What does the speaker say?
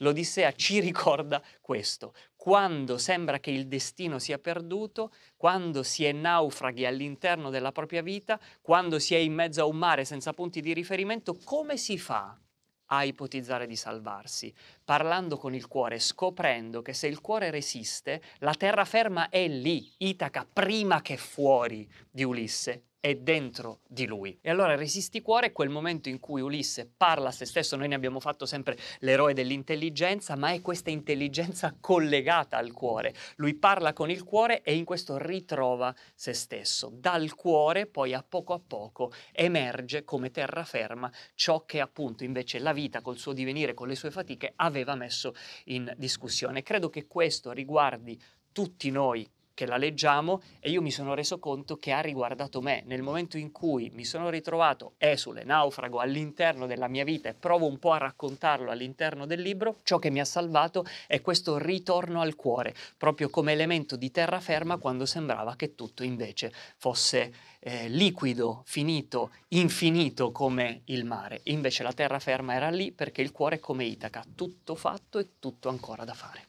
L'Odissea ci ricorda questo. Quando sembra che il destino sia perduto, quando si è naufraghi all'interno della propria vita, quando si è in mezzo a un mare senza punti di riferimento, come si fa a ipotizzare di salvarsi? Parlando con il cuore, scoprendo che se il cuore resiste, la terraferma è lì, Itaca, prima che fuori di Ulisse, è dentro di lui. E allora Resisti cuore è quel momento in cui Ulisse parla a se stesso, noi ne abbiamo fatto sempre l'eroe dell'intelligenza, ma è questa intelligenza collegata al cuore. Lui parla con il cuore e in questo ritrova se stesso. Dal cuore poi a poco a poco emerge come terraferma ciò che appunto invece la vita col suo divenire, con le sue fatiche aveva messo in discussione. Credo che questo riguardi tutti noi che la leggiamo e io mi sono reso conto che ha riguardato me. Nel momento in cui mi sono ritrovato esule, naufrago all'interno della mia vita e provo un po' a raccontarlo all'interno del libro, ciò che mi ha salvato è questo ritorno al cuore, proprio come elemento di terraferma quando sembrava che tutto invece fosse eh, liquido, finito, infinito come il mare. Invece la terraferma era lì perché il cuore è come Itaca, tutto fatto e tutto ancora da fare.